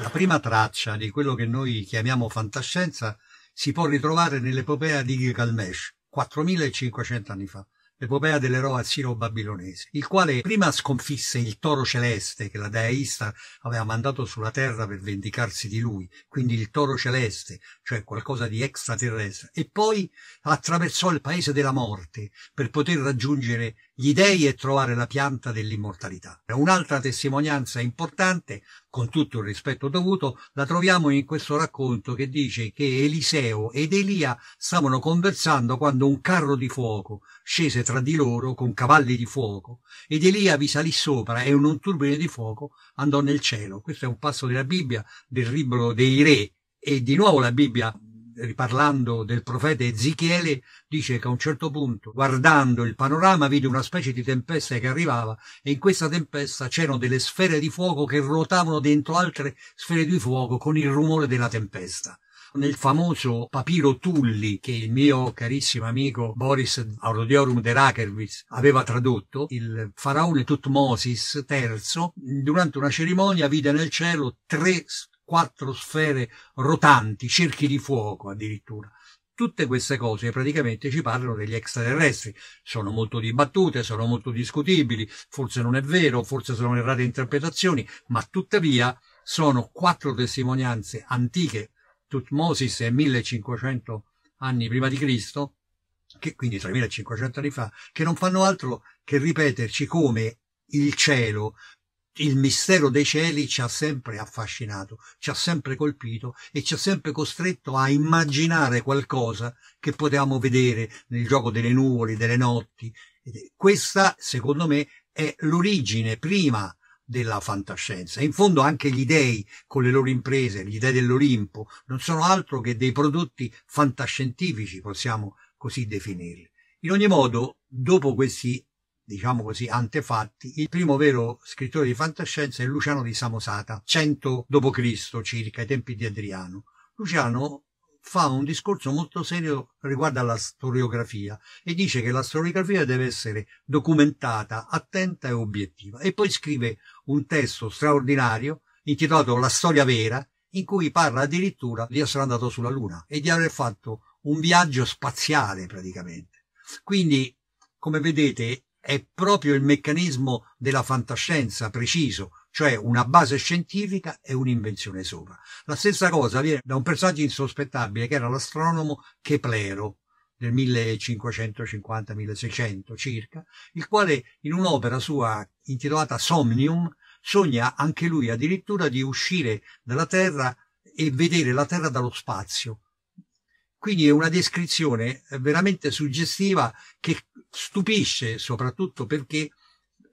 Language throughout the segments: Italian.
La prima traccia di quello che noi chiamiamo fantascienza si può ritrovare nell'epopea di Gilgamesh, 4500 anni fa, l'epopea dell'eroe assiro-babilonese, il quale prima sconfisse il toro celeste che la dea Istar aveva mandato sulla terra per vendicarsi di lui, quindi il toro celeste, cioè qualcosa di extraterrestre, e poi attraversò il paese della morte per poter raggiungere gli dei e trovare la pianta dell'immortalità. Un'altra testimonianza importante, con tutto il rispetto dovuto, la troviamo in questo racconto che dice che Eliseo ed Elia stavano conversando quando un carro di fuoco scese tra di loro con cavalli di fuoco ed Elia vi salì sopra e un turbine di fuoco andò nel cielo. Questo è un passo della Bibbia del libro dei re e di nuovo la Bibbia riparlando del profeta Ezechiele, dice che a un certo punto, guardando il panorama, vide una specie di tempesta che arrivava e in questa tempesta c'erano delle sfere di fuoco che ruotavano dentro altre sfere di fuoco con il rumore della tempesta nel famoso papiro Tulli che il mio carissimo amico Boris Aurodiorum de Rakerwitz aveva tradotto, il faraone Tutmosis III durante una cerimonia vide nel cielo tre quattro sfere rotanti, cerchi di fuoco addirittura. Tutte queste cose praticamente ci parlano degli extraterrestri, sono molto dibattute, sono molto discutibili, forse non è vero, forse sono errate interpretazioni, ma tuttavia sono quattro testimonianze antiche, Tutmosis è 1500 anni prima di Cristo, che quindi 3500 anni fa, che non fanno altro che ripeterci come il cielo il mistero dei cieli ci ha sempre affascinato, ci ha sempre colpito e ci ha sempre costretto a immaginare qualcosa che potevamo vedere nel gioco delle nuvole, delle notti. Questa, secondo me, è l'origine prima della fantascienza. In fondo anche gli dei con le loro imprese, gli dei dell'Olimpo, non sono altro che dei prodotti fantascientifici, possiamo così definirli. In ogni modo, dopo questi diciamo così, antefatti, il primo vero scrittore di fantascienza è Luciano di Samosata, 100 d.C. circa, ai tempi di Adriano. Luciano fa un discorso molto serio riguardo alla storiografia e dice che la storiografia deve essere documentata, attenta e obiettiva. E poi scrive un testo straordinario intitolato La storia vera, in cui parla addirittura di essere andato sulla Luna e di aver fatto un viaggio spaziale praticamente. Quindi, come vedete, è proprio il meccanismo della fantascienza preciso, cioè una base scientifica e un'invenzione sopra. La stessa cosa viene da un personaggio insospettabile che era l'astronomo Keplero del 1550-1600 circa, il quale in un'opera sua intitolata Somnium sogna anche lui addirittura di uscire dalla Terra e vedere la Terra dallo spazio, quindi è una descrizione eh, veramente suggestiva che stupisce soprattutto perché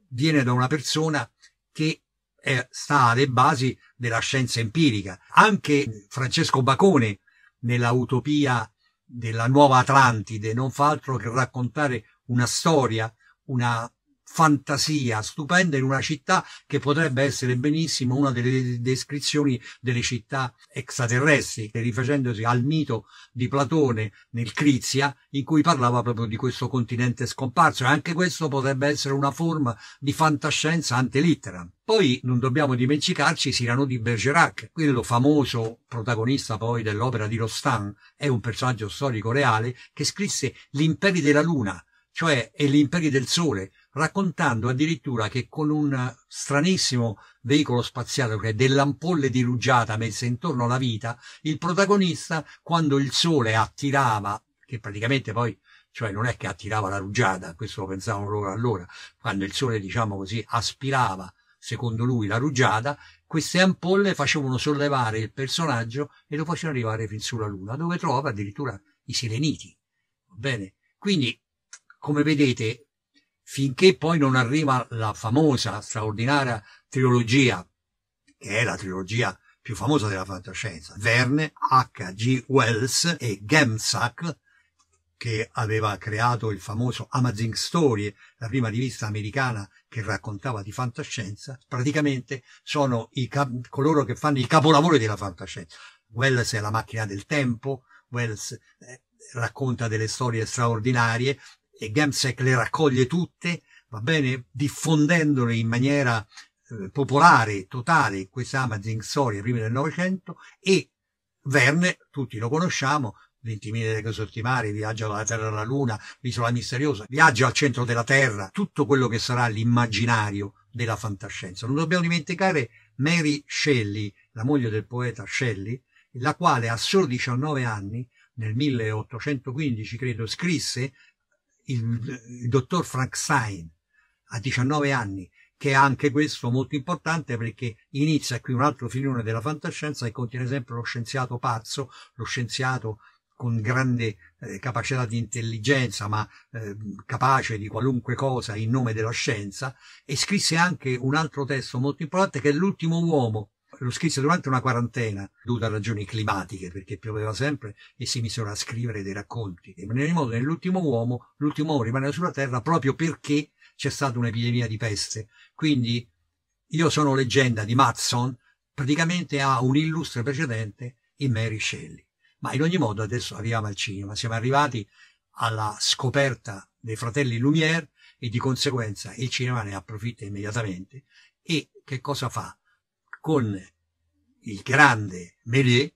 viene da una persona che è, sta alle basi della scienza empirica. Anche Francesco Bacone nella utopia della nuova Atlantide non fa altro che raccontare una storia, una fantasia stupenda in una città che potrebbe essere benissimo una delle descrizioni delle città extraterrestri, rifacendosi al mito di Platone nel Crizia, in cui parlava proprio di questo continente scomparso. E anche questo potrebbe essere una forma di fantascienza antelittera. Poi non dobbiamo dimenticarci Sirano di Bergerac, quello famoso protagonista poi dell'opera di Rostand, è un personaggio storico reale che scrisse L'imperi della luna, cioè e l'imperi del sole, raccontando addirittura che con un stranissimo veicolo spaziale, che è delle ampolle rugiada messe intorno alla vita, il protagonista, quando il sole attirava, che praticamente poi cioè non è che attirava la rugiada, questo lo pensavano loro allora, quando il sole, diciamo così, aspirava, secondo lui, la rugiada, queste ampolle facevano sollevare il personaggio e lo facevano arrivare fin sulla Luna, dove trova addirittura i Sileniti. Va bene? Quindi, come vedete, finché poi non arriva la famosa, straordinaria trilogia, che è la trilogia più famosa della fantascienza, Verne, H.G. Wells e Gemsack, che aveva creato il famoso Amazing Story, la prima rivista americana che raccontava di fantascienza, praticamente sono coloro che fanno i capolavori della fantascienza. Wells è la macchina del tempo, Wells eh, racconta delle storie straordinarie, e Gemsek le raccoglie tutte, va bene, diffondendole in maniera eh, popolare, totale, questa Amazing Story prima del Novecento e Verne, tutti lo conosciamo, 20.000 leghe sottimari, viaggio dalla Terra alla Luna, l'isola misteriosa, viaggio al centro della Terra, tutto quello che sarà l'immaginario della fantascienza. Non dobbiamo dimenticare Mary Shelley, la moglie del poeta Shelley, la quale a solo 19 anni, nel 1815 credo, scrisse il, il dottor Frank Stein a 19 anni, che è anche questo molto importante perché inizia qui un altro filone della fantascienza e contiene sempre lo scienziato pazzo, lo scienziato con grande eh, capacità di intelligenza, ma eh, capace di qualunque cosa in nome della scienza, e scrisse anche un altro testo molto importante che è L'ultimo uomo, lo scrisse durante una quarantena, dovuta a ragioni climatiche, perché pioveva sempre e si misero a scrivere dei racconti. E ogni modo nell'ultimo uomo, l'ultimo uomo rimane sulla Terra proprio perché c'è stata un'epidemia di peste. Quindi io sono leggenda di Matson, praticamente ha un illustre precedente in Mary Shelley. Ma in ogni modo adesso arriviamo al cinema, siamo arrivati alla scoperta dei fratelli Lumière e di conseguenza il cinema ne approfitta immediatamente e che cosa fa? con il grande Méliès,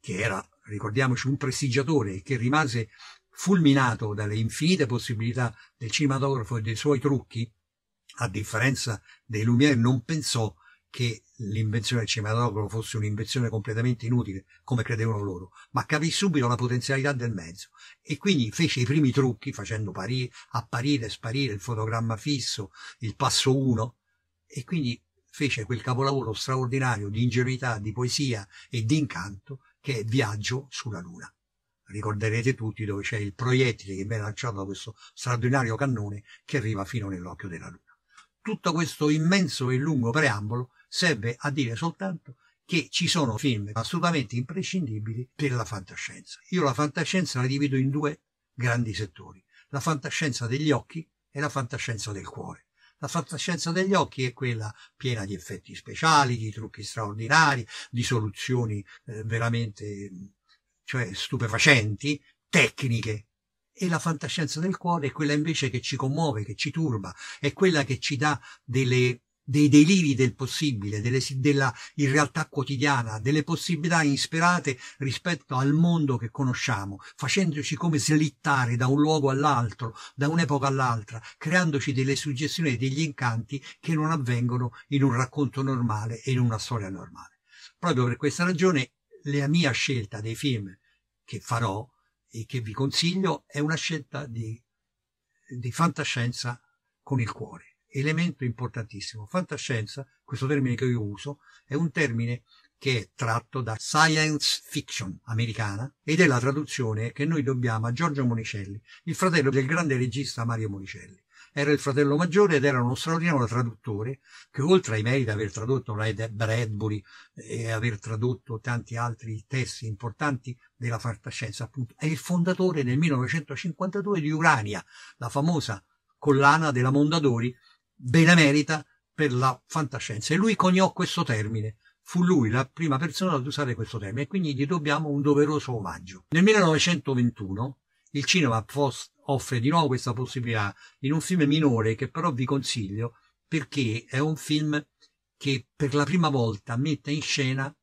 che era, ricordiamoci, un prestigiatore e che rimase fulminato dalle infinite possibilità del cinematografo e dei suoi trucchi, a differenza dei Lumière non pensò che l'invenzione del cinematografo fosse un'invenzione completamente inutile, come credevano loro, ma capì subito la potenzialità del mezzo e quindi fece i primi trucchi facendo apparire e sparire il fotogramma fisso, il passo 1 e quindi fece quel capolavoro straordinario di ingenuità, di poesia e di incanto che è Viaggio sulla Luna. Ricorderete tutti dove c'è il proiettile che viene lanciato da questo straordinario cannone che arriva fino nell'occhio della Luna. Tutto questo immenso e lungo preambolo serve a dire soltanto che ci sono film assolutamente imprescindibili per la fantascienza. Io la fantascienza la divido in due grandi settori, la fantascienza degli occhi e la fantascienza del cuore. La fantascienza degli occhi è quella piena di effetti speciali, di trucchi straordinari, di soluzioni eh, veramente cioè, stupefacenti, tecniche. E la fantascienza del cuore è quella invece che ci commuove, che ci turba, è quella che ci dà delle dei deliri del possibile, delle, della irrealtà quotidiana, delle possibilità insperate rispetto al mondo che conosciamo, facendoci come slittare da un luogo all'altro, da un'epoca all'altra, creandoci delle suggestioni e degli incanti che non avvengono in un racconto normale e in una storia normale. Proprio per questa ragione la mia scelta dei film che farò e che vi consiglio è una scelta di, di fantascienza con il cuore elemento importantissimo. Fantascienza, questo termine che io uso, è un termine che è tratto da science fiction americana ed è la traduzione che noi dobbiamo a Giorgio Monicelli, il fratello del grande regista Mario Monicelli. Era il fratello maggiore ed era uno straordinario traduttore che oltre ai meriti di aver tradotto Red Bradbury e aver tradotto tanti altri testi importanti della fantascienza, appunto, è il fondatore nel 1952 di Urania, la famosa collana della Mondadori benemerita per la fantascienza. E lui coniò questo termine. Fu lui la prima persona ad usare questo termine e quindi gli dobbiamo un doveroso omaggio. Nel 1921 il cinema offre di nuovo questa possibilità in un film minore che però vi consiglio perché è un film che per la prima volta mette in scena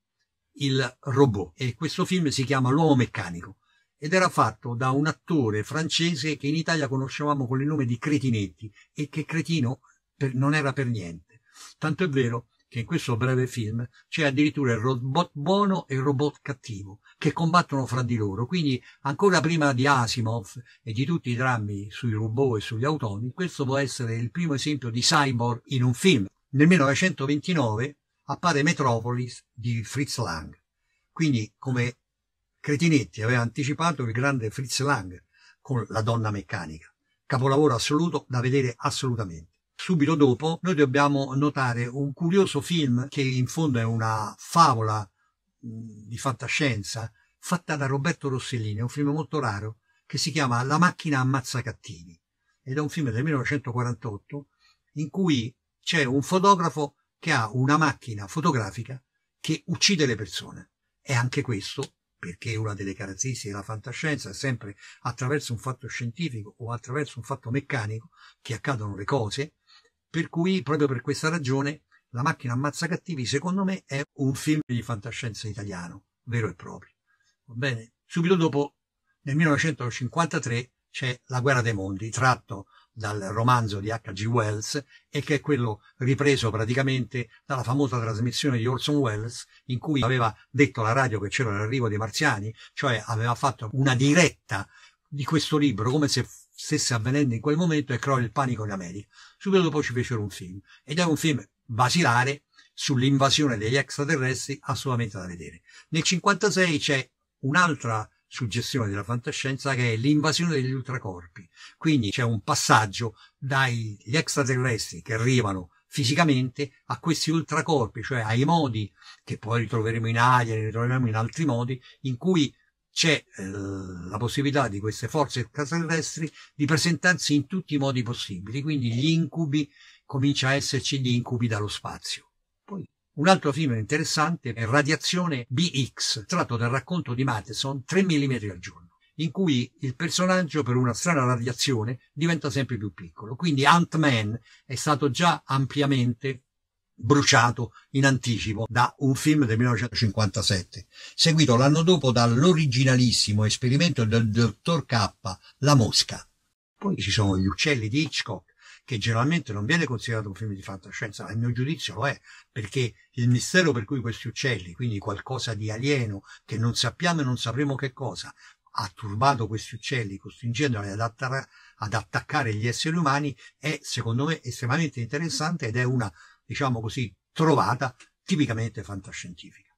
il robot e questo film si chiama L'uomo meccanico ed era fatto da un attore francese che in Italia conoscevamo con il nome di Cretinetti e che Cretino per, non era per niente. Tanto è vero che in questo breve film c'è addirittura il robot buono e il robot cattivo che combattono fra di loro. Quindi, ancora prima di Asimov e di tutti i drammi sui robot e sugli automi, questo può essere il primo esempio di cyborg in un film. Nel 1929 appare Metropolis di Fritz Lang. Quindi, come Cretinetti aveva anticipato il grande Fritz Lang con La donna meccanica, capolavoro assoluto da vedere assolutamente. Subito dopo noi dobbiamo notare un curioso film che in fondo è una favola mm, di fantascienza fatta da Roberto Rossellini, è un film molto raro che si chiama La macchina ammazza cattivi ed è un film del 1948 in cui c'è un fotografo che ha una macchina fotografica che uccide le persone. E anche questo, perché una delle caratteristiche della fantascienza è sempre attraverso un fatto scientifico o attraverso un fatto meccanico che accadono le cose, per cui, proprio per questa ragione, La macchina ammazza cattivi, secondo me, è un film di fantascienza italiano, vero e proprio. Va bene? Subito dopo, nel 1953, c'è La guerra dei mondi, tratto dal romanzo di H.G. Wells e che è quello ripreso praticamente dalla famosa trasmissione di Orson Welles in cui aveva detto alla radio che c'era l'arrivo dei marziani, cioè aveva fatto una diretta di questo libro come se stesse avvenendo in quel momento e crolla il panico in America. Subito dopo ci fecero un film ed è un film basilare sull'invasione degli extraterrestri assolutamente da vedere. Nel 56 c'è un'altra suggestione della fantascienza che è l'invasione degli ultracorpi. Quindi c'è un passaggio dagli extraterrestri che arrivano fisicamente a questi ultracorpi, cioè ai modi che poi ritroveremo in Alien, ritroveremo in altri modi, in cui c'è eh, la possibilità di queste forze extraterrestri di presentarsi in tutti i modi possibili, quindi gli incubi, comincia a esserci gli incubi dallo spazio. Poi un altro film interessante è Radiazione BX, tratto dal racconto di Matheson 3 mm al giorno in cui il personaggio per una strana radiazione diventa sempre più piccolo. Quindi Ant-Man è stato già ampiamente bruciato in anticipo da un film del 1957, seguito l'anno dopo dall'originalissimo esperimento del dottor K, La Mosca. Poi ci sono Gli uccelli di Hitchcock, che generalmente non viene considerato un film di fantascienza, ma a mio giudizio lo è, perché il mistero per cui questi uccelli, quindi qualcosa di alieno, che non sappiamo e non sapremo che cosa, ha turbato questi uccelli, costringendoli ad, attac ad attaccare gli esseri umani, è secondo me estremamente interessante ed è una diciamo così, trovata tipicamente fantascientifica.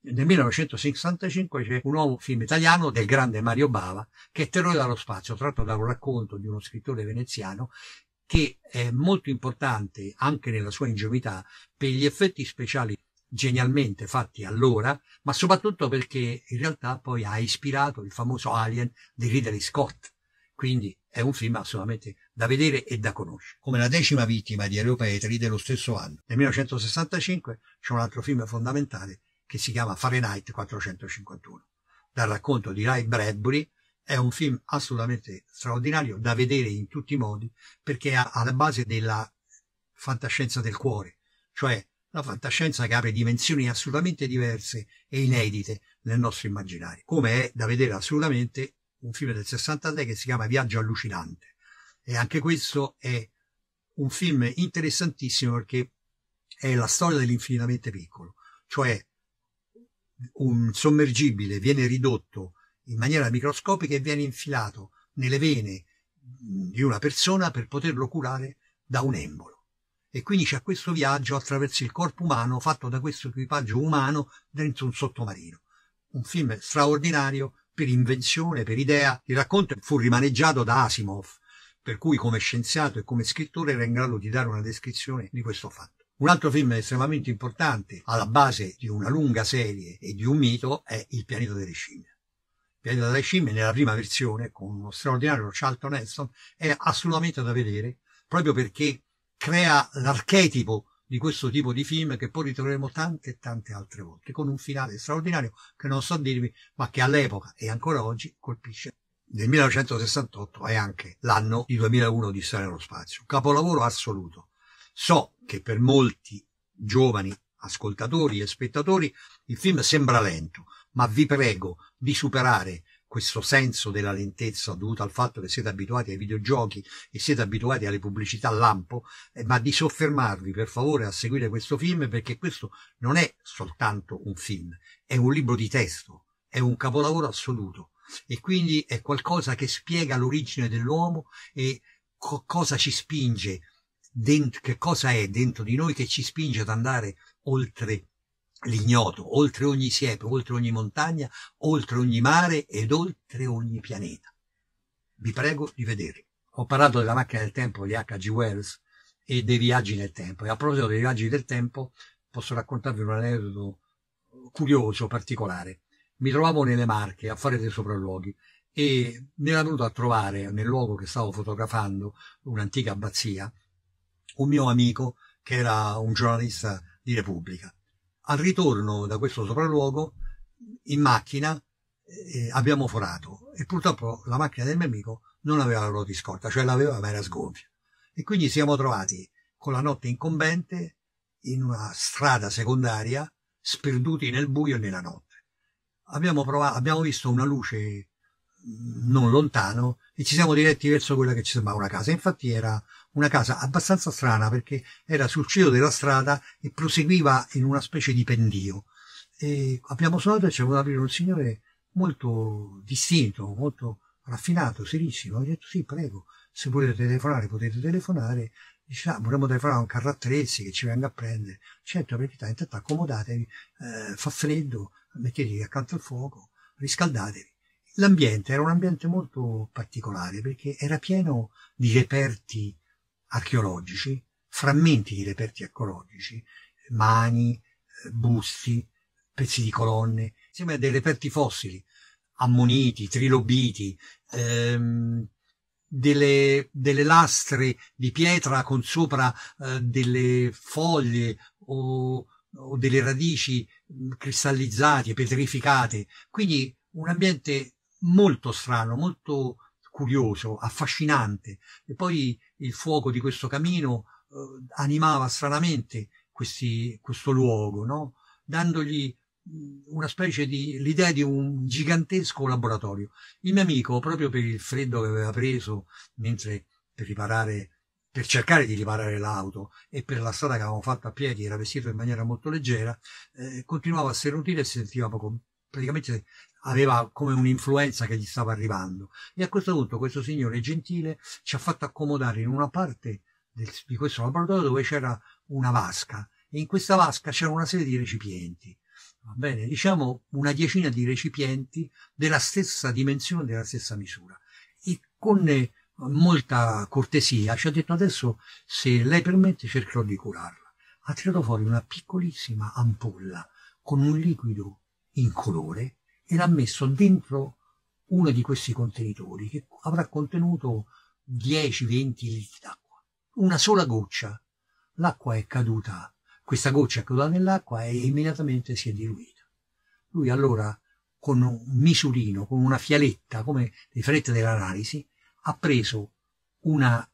Nel 1965 c'è un nuovo film italiano del grande Mario Bava che è Terrore dallo spazio, tratto da un racconto di uno scrittore veneziano che è molto importante anche nella sua ingenuità per gli effetti speciali genialmente fatti allora, ma soprattutto perché in realtà poi ha ispirato il famoso Alien di Ridley Scott. Quindi è un film assolutamente da vedere e da conoscere. Come la decima vittima di Aeropetri dello stesso anno. Nel 1965 c'è un altro film fondamentale che si chiama Fahrenheit 451. Dal racconto di Ray Bradbury è un film assolutamente straordinario da vedere in tutti i modi perché è alla base della fantascienza del cuore, cioè la fantascienza che apre dimensioni assolutamente diverse e inedite nel nostro immaginario, come è da vedere assolutamente un film del 63 che si chiama Viaggio allucinante e anche questo è un film interessantissimo perché è la storia dell'infinitamente piccolo, cioè un sommergibile viene ridotto in maniera microscopica e viene infilato nelle vene di una persona per poterlo curare da un embolo. E quindi c'è questo viaggio attraverso il corpo umano fatto da questo equipaggio umano dentro un sottomarino. Un film straordinario per invenzione, per idea. Il racconto fu rimaneggiato da Asimov, per cui come scienziato e come scrittore era in grado di dare una descrizione di questo fatto. Un altro film estremamente importante, alla base di una lunga serie e di un mito, è Il pianeta delle scimmie. Il pianeta delle scimmie, nella prima versione, con uno straordinario Charlton Heston, è assolutamente da vedere, proprio perché crea l'archetipo di questo tipo di film che poi ritroveremo tante e tante altre volte, con un finale straordinario che non so dirvi, ma che all'epoca e ancora oggi colpisce. Nel 1968 è anche l'anno di 2001 di Stare nello spazio, capolavoro assoluto. So che per molti giovani ascoltatori e spettatori il film sembra lento, ma vi prego di superare questo senso della lentezza dovuto al fatto che siete abituati ai videogiochi e siete abituati alle pubblicità lampo, eh, ma di soffermarvi per favore a seguire questo film perché questo non è soltanto un film, è un libro di testo, è un capolavoro assoluto e quindi è qualcosa che spiega l'origine dell'uomo e co cosa ci spinge, che cosa è dentro di noi che ci spinge ad andare oltre l'ignoto, oltre ogni siepe, oltre ogni montagna, oltre ogni mare ed oltre ogni pianeta. Vi prego di vederlo. Ho parlato della macchina del tempo di H.G. Wells e dei viaggi nel tempo. E a proposito dei viaggi del tempo, posso raccontarvi un aneddoto curioso, particolare. Mi trovavo nelle Marche a fare dei sopralluoghi e mi era venuto a trovare nel luogo che stavo fotografando, un'antica abbazia, un mio amico che era un giornalista di Repubblica al ritorno da questo sopralluogo in macchina eh, abbiamo forato e purtroppo la macchina del mio amico non aveva la ruota di scorta, cioè l'aveva ma era sgonfia. E quindi siamo trovati con la notte incombente in una strada secondaria, sperduti nel buio e nella notte. Abbiamo, provato, abbiamo visto una luce mm, non lontano e ci siamo diretti verso quella che ci sembrava una casa. Infatti era una casa abbastanza strana perché era sul cielo della strada e proseguiva in una specie di pendio. E abbiamo suonato e ci è venuto aprire un signore molto distinto, molto raffinato, serissimo. Ha detto sì, prego, se volete telefonare potete telefonare. Dice, ah, vorremmo telefonare a un carro attrezzi che ci venga a prendere. Certo, per carità, intanto accomodatevi, eh, fa freddo, mettetevi accanto al fuoco, riscaldatevi. L'ambiente era un ambiente molto particolare perché era pieno di reperti archeologici, frammenti di reperti archeologici, mani, eh, busti, pezzi di colonne, insieme a dei reperti fossili, ammoniti, trilobiti, ehm, delle, delle, lastre di pietra con sopra eh, delle foglie o, o delle radici mm, cristallizzate, petrificate. Quindi un ambiente molto strano, molto curioso, affascinante. E poi il fuoco di questo camino eh, animava stranamente questi, questo luogo, no? dandogli una specie di l'idea di un gigantesco laboratorio. Il mio amico, proprio per il freddo che aveva preso mentre per riparare per cercare di riparare l'auto e per la strada che avevamo fatto a piedi era vestito in maniera molto leggera, eh, continuava a serrutire e si sentiva poco, praticamente aveva come un'influenza che gli stava arrivando. E a questo punto questo signore gentile ci ha fatto accomodare in una parte del, di questo laboratorio dove c'era una vasca e in questa vasca c'era una serie di recipienti. Va bene, diciamo una diecina di recipienti della stessa dimensione, della stessa misura. E con eh, molta cortesia ci ha detto adesso, se lei permette, cercherò di curarla. Ha tirato fuori una piccolissima ampolla con un liquido incolore e l'ha messo dentro uno di questi contenitori che avrà contenuto 10-20 litri d'acqua. Una sola goccia. L'acqua è caduta, questa goccia è caduta nell'acqua e immediatamente si è diluita. Lui allora con un misurino, con una fialetta, come le fialette dell'analisi, ha preso una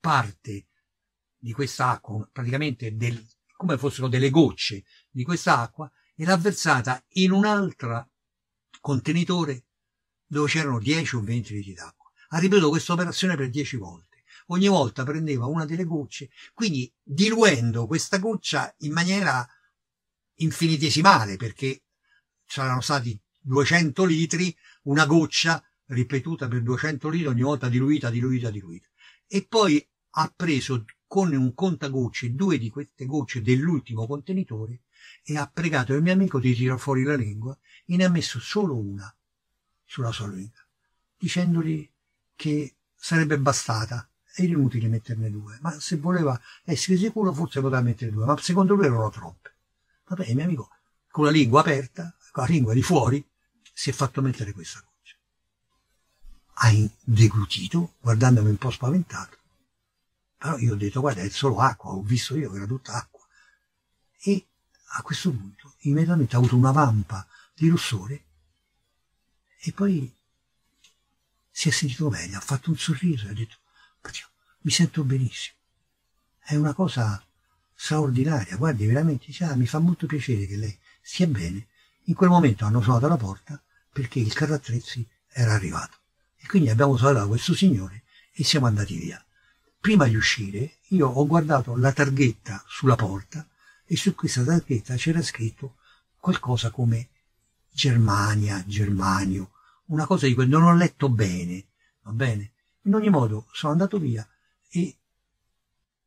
parte di questa acqua, praticamente del, come fossero delle gocce di questa acqua, e l'ha versata in un altro contenitore dove c'erano 10 o 20 litri d'acqua. Ha ripetuto questa operazione per 10 volte. Ogni volta prendeva una delle gocce, quindi diluendo questa goccia in maniera infinitesimale, perché c'erano stati 200 litri, una goccia ripetuta per 200 litri, ogni volta diluita, diluita, diluita. E poi ha preso con un contagocce, due di queste gocce dell'ultimo contenitore e ha pregato il mio amico di tirar fuori la lingua e ne ha messo solo una sulla sua lingua, dicendogli che sarebbe bastata, era inutile metterne due, ma se voleva essere sicuro forse poteva mettere due, ma secondo lui erano troppe. Vabbè, il mio amico con la lingua aperta, con la lingua di fuori, si è fatto mettere questa goccia. Ha deglutito, guardandomi un po' spaventato, allora io ho detto, guarda, è solo acqua, ho visto io che era tutta acqua. E a questo punto immediatamente ha avuto una vampa di rossore e poi si è sentito meglio, ha fatto un sorriso e ha detto, mi sento benissimo. È una cosa straordinaria, guardi veramente, dice, cioè, mi fa molto piacere che lei stia bene. In quel momento hanno suonato la porta perché il carro attrezzi era arrivato. E quindi abbiamo salvato questo signore e siamo andati via prima di uscire io ho guardato la targhetta sulla porta e su questa targhetta c'era scritto qualcosa come Germania, Germanio, una cosa di cui non ho letto bene, va bene? In ogni modo sono andato via e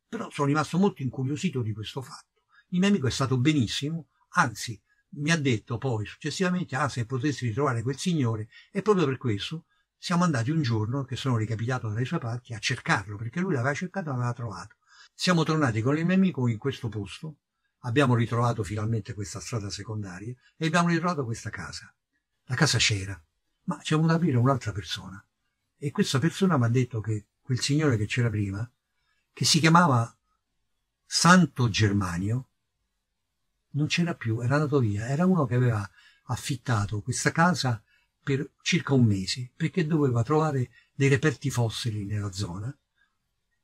però sono rimasto molto incuriosito di questo fatto. Il mio amico è stato benissimo, anzi mi ha detto poi successivamente, ah se potessi ritrovare quel signore, e proprio per questo siamo andati un giorno, che sono ricapitato dalle sue parti, a cercarlo, perché lui l'aveva cercato e l'aveva trovato. Siamo tornati con il mio amico in questo posto, abbiamo ritrovato finalmente questa strada secondaria e abbiamo ritrovato questa casa. La casa c'era, ma c'è venuta a aprire un'altra persona. E questa persona mi ha detto che quel signore che c'era prima, che si chiamava Santo Germanio, non c'era più, era andato via. Era uno che aveva affittato questa casa per circa un mese perché doveva trovare dei reperti fossili nella zona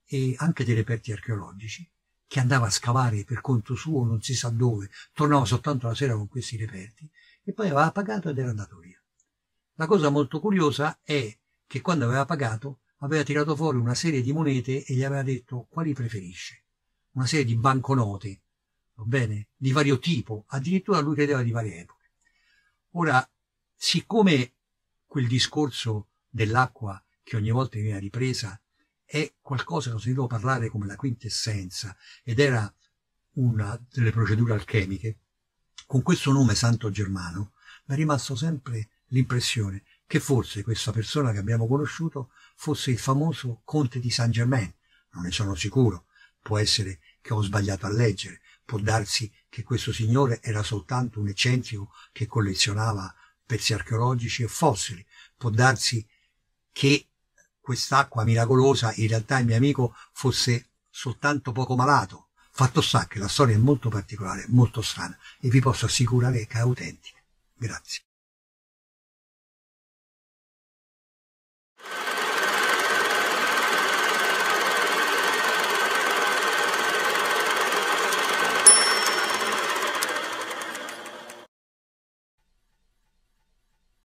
e anche dei reperti archeologici che andava a scavare per conto suo non si sa dove, tornava soltanto la sera con questi reperti e poi aveva pagato ed era andato via. La cosa molto curiosa è che quando aveva pagato aveva tirato fuori una serie di monete e gli aveva detto quali preferisce, una serie di banconote, va bene, di vario tipo, addirittura lui credeva di varie epoche. Ora, siccome quel discorso dell'acqua che ogni volta viene ripresa è qualcosa che ho sentito parlare come la quintessenza ed era una delle procedure alchemiche. Con questo nome santo germano mi è rimasto sempre l'impressione che forse questa persona che abbiamo conosciuto fosse il famoso conte di Saint Germain. Non ne sono sicuro, può essere che ho sbagliato a leggere, può darsi che questo signore era soltanto un eccentrico che collezionava pezzi archeologici e fossili. Può darsi che quest'acqua miracolosa in realtà il mio amico fosse soltanto poco malato. Fatto sta che la storia è molto particolare, molto strana e vi posso assicurare che è autentica. Grazie.